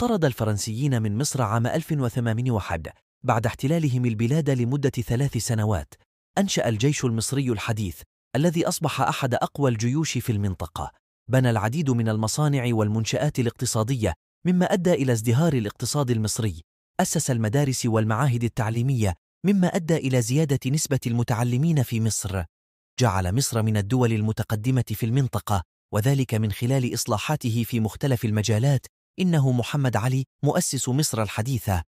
طرد الفرنسيين من مصر عام 1801 بعد احتلالهم البلاد لمدة ثلاث سنوات أنشأ الجيش المصري الحديث الذي أصبح أحد أقوى الجيوش في المنطقة بنى العديد من المصانع والمنشآت الاقتصادية مما أدى إلى ازدهار الاقتصاد المصري أسس المدارس والمعاهد التعليمية مما أدى إلى زيادة نسبة المتعلمين في مصر جعل مصر من الدول المتقدمة في المنطقة وذلك من خلال إصلاحاته في مختلف المجالات إنه محمد علي مؤسس مصر الحديثة